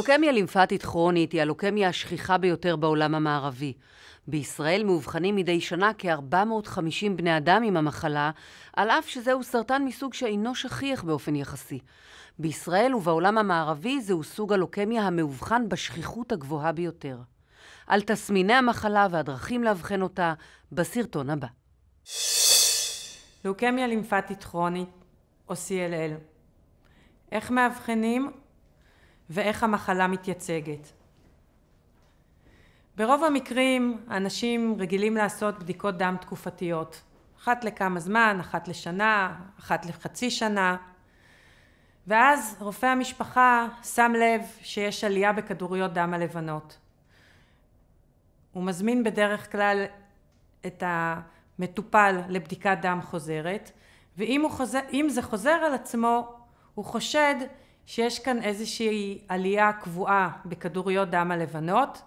לוקמיה לימפטית כרונית היא הלוקמיה השכיחה ביותר בעולם המערבי. בישראל מאובחנים מדי שנה כ-450 בני אדם עם המחלה, על אף שזהו סרטן מסוג שאינו שכיח באופן יחסי. בישראל ובעולם המערבי זהו סוג הלוקמיה המאובחן בשכיחות הגבוהה ביותר. על תסמיני המחלה והדרכים לאבחן אותה בסרטון הבא. לוקמיה לימפטית כרונית, או CLL. איך מאבחנים? ואיך המחלה מתייצגת. ברוב המקרים אנשים רגילים לעשות בדיקות דם תקופתיות, אחת לכמה זמן, אחת לשנה, אחת לחצי שנה, ואז רופא המשפחה שם לב שיש עלייה בכדוריות דם הלבנות. הוא מזמין בדרך כלל את המטופל לבדיקת דם חוזרת, ואם חוזר, זה חוזר על עצמו, הוא חושד שיש כאן איזושהי עלייה קבועה בכדוריות דם הלבנות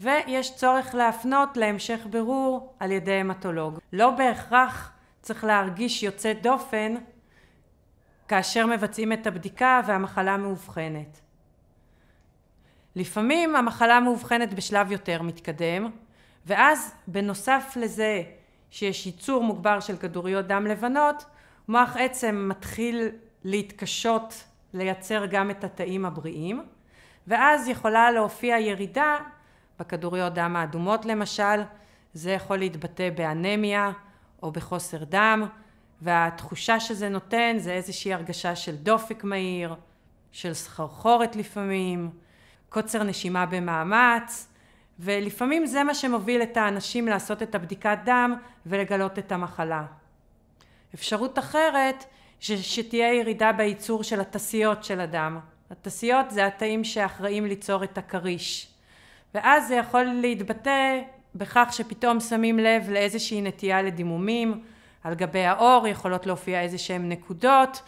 ויש צורך להפנות להמשך בירור על ידי המטולוג. לא בהכרח צריך להרגיש יוצא דופן כאשר מבצעים את הבדיקה והמחלה מאובחנת. לפעמים המחלה מאובחנת בשלב יותר מתקדם, ואז בנוסף לזה שיש ייצור מוגבר של כדוריות דם לבנות, מוח עצם מתחיל להתקשות לייצר גם את התאים הבריאים, ואז יכולה להופיע ירידה בכדוריות דם האדומות למשל, זה יכול להתבטא באנמיה או בחוסר דם, והתחושה שזה נותן זה איזושהי הרגשה של דופק מהיר, של סחרחורת לפעמים, קוצר נשימה במאמץ, ולפעמים זה מה שמוביל את האנשים לעשות את הבדיקת דם ולגלות את המחלה. אפשרות אחרת ש, שתהיה ירידה בייצור של התסיות של הדם. התסיות זה התאים שאחראים ליצור את הכריש. ואז זה יכול להתבטא בכך שפתאום שמים לב לאיזושהי נטייה לדימומים, על גבי האור יכולות להופיע איזה שהן נקודות,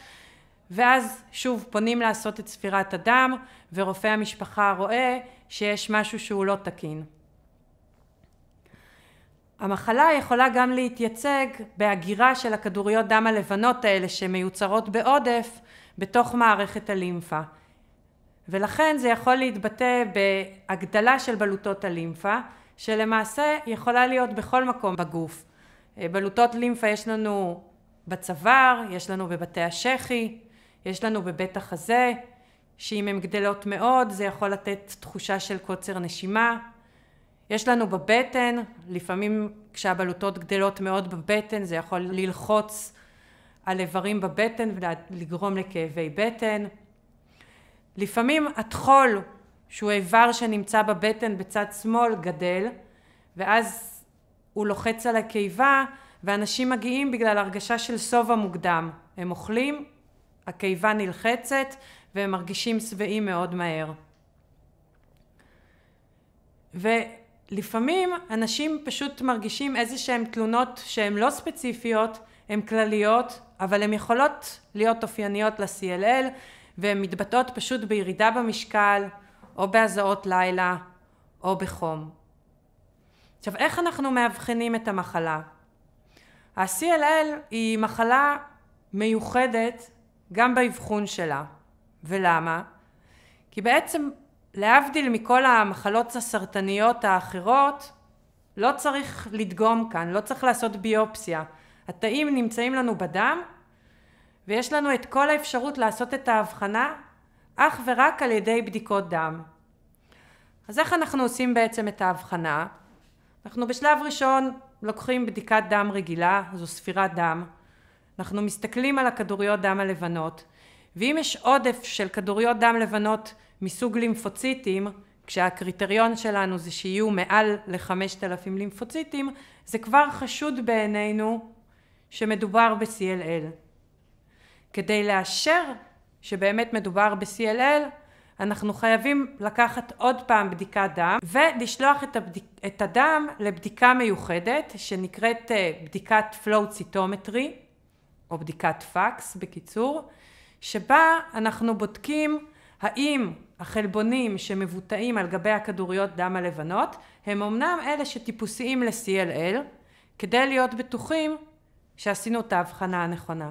ואז שוב פונים לעשות את ספירת הדם, ורופא המשפחה רואה שיש משהו שהוא לא תקין. המחלה יכולה גם להתייצג בהגירה של הכדוריות דם הלבנות האלה שמיוצרות בעודף בתוך מערכת הלימפה. ולכן זה יכול להתבטא בהגדלה של בלוטות הלימפה, שלמעשה יכולה להיות בכל מקום בגוף. אה, בלוטות לימפה יש לנו בצוואר, יש לנו בבתי השחי, יש לנו בבית החזה, שאם הן גדלות מאוד זה יכול לתת תחושה של קוצר נשימה, יש לנו בבטן, לפעמים כשהבלוטות גדלות מאוד בבטן, זה יכול ללחוץ על איברים בבטן ולגרום לכאבי בטן. לפעמים הטחול, שהוא איבר שנמצא בבטן בצד שמאל, גדל, ואז הוא לוחץ על הקיבה, ואנשים מגיעים בגלל הרגשה של שובע מוקדם. הם אוכלים, הקיבה נלחצת, והם מרגישים שבעים מאוד מהר. ו... לפעמים אנשים פשוט מרגישים איזה שהן תלונות שהן לא ספציפיות, הן כלליות, אבל הן יכולות להיות אופייניות ל-CLL, והן מתבטאות פשוט בירידה במשקל, או בהזעות לילה, או בחום. עכשיו, איך אנחנו מאבחנים את המחלה? ה-CLL היא מחלה מיוחדת גם באבחון שלה. ולמה? כי בעצם להבדיל מכל המחלות הסרטניות האחרות, לא צריך לדגום כאן, לא צריך לעשות ביופסיה. התאים נמצאים לנו בדם, ויש לנו את כל האפשרות לעשות את ההבחנה אך ורק על ידי בדיקות דם. אז איך אנחנו עושים בעצם את ההבחנה? אנחנו בשלב ראשון לוקחים בדיקת דם רגילה, זו ספירת דם. אנחנו מסתכלים על הכדוריות דם הלבנות, ואם יש עודף של כדוריות דם לבנות מסוג לימפוציטים, כשהקריטריון שלנו זה שיהיו מעל ל-5,000 לימפוציטים, זה כבר חשוד בעינינו שמדובר ב-CLL. כדי לאשר שבאמת מדובר ב-CLL, אנחנו חייבים לקחת עוד פעם בדיקת דם ולשלוח את, הבדיק, את הדם לבדיקה מיוחדת שנקראת אה, בדיקת פלואו ציטומטרי, או בדיקת פקס בקיצור, שבה אנחנו בודקים האם החלבונים שמבוטאים על גבי הכדוריות דם הלבנות הם אמנם אלה שטיפוסיים ל-CLL כדי להיות בטוחים שעשינו את ההבחנה הנכונה.